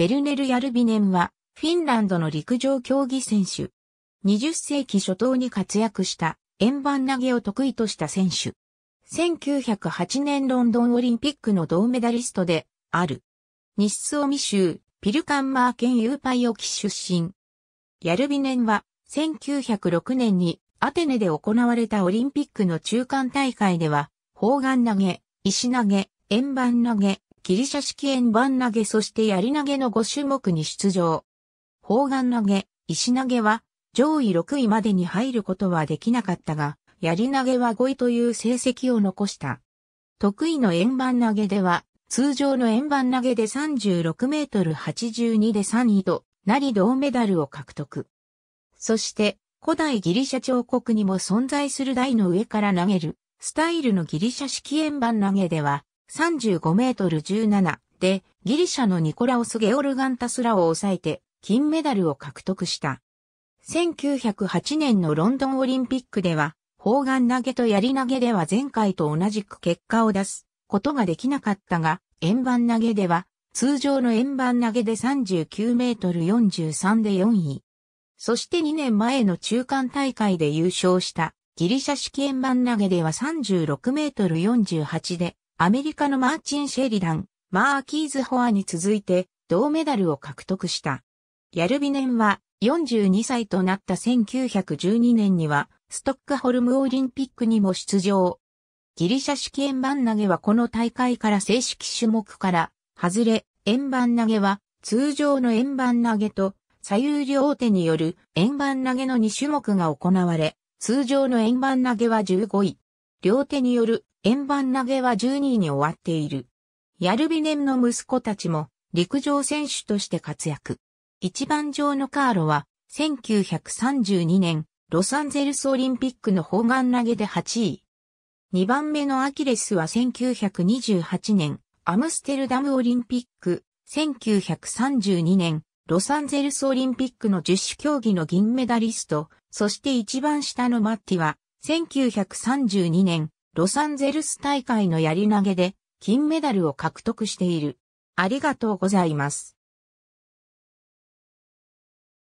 ベルネル・ヤルビネンは、フィンランドの陸上競技選手。20世紀初頭に活躍した円盤投げを得意とした選手。1908年ロンドンオリンピックの銅メダリストである。西スオミ州ピルカンマー県ユーパイオキ出身。ヤルビネンは1906年にアテネで行われたオリンピックの中間大会では、砲丸投げ、石投げ、円盤投げ、ギリシャ式円盤投げそして槍投げの5種目に出場。砲丸投げ、石投げは上位6位までに入ることはできなかったが、槍投げは5位という成績を残した。得意の円盤投げでは、通常の円盤投げで36メートル82で3位となり銅メダルを獲得。そして、古代ギリシャ彫刻にも存在する台の上から投げる、スタイルのギリシャ式円盤投げでは、35メートル17でギリシャのニコラオス・ゲオルガンタスラを抑えて金メダルを獲得した。1908年のロンドンオリンピックでは、砲丸投げと槍投げでは前回と同じく結果を出すことができなかったが、円盤投げでは通常の円盤投げで39メートル43で4位。そして2年前の中間大会で優勝したギリシャ式円盤投げでは36メートル48でアメリカのマーチン・シェリダン、マーキーズ・ホアに続いて銅メダルを獲得した。ヤルビネンは42歳となった1912年にはストックホルムオリンピックにも出場。ギリシャ式円盤投げはこの大会から正式種目から外れ、円盤投げは通常の円盤投げと左右両手による円盤投げの2種目が行われ、通常の円盤投げは15位、両手による円盤投げは12位に終わっている。ヤルビネムの息子たちも陸上選手として活躍。一番上のカーロは1932年ロサンゼルスオリンピックの砲丸投げで8位。二番目のアキレスは1928年アムステルダムオリンピック、1932年ロサンゼルスオリンピックの十種競技の銀メダリスト、そして一番下のマッティは1932年、ロサンゼルス大会のやり投げで金メダルを獲得している。ありがとうございます。